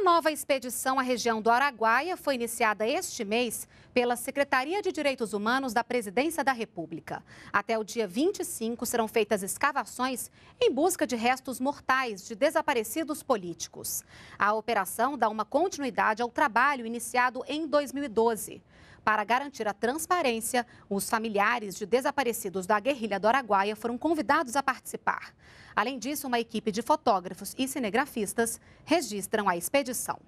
Uma nova expedição à região do Araguaia foi iniciada este mês pela Secretaria de Direitos Humanos da Presidência da República. Até o dia 25 serão feitas escavações em busca de restos mortais de desaparecidos políticos. A operação dá uma continuidade ao trabalho iniciado em 2012. Para garantir a transparência, os familiares de desaparecidos da guerrilha do Araguaia foram convidados a participar. Além disso, uma equipe de fotógrafos e cinegrafistas registram a expedição.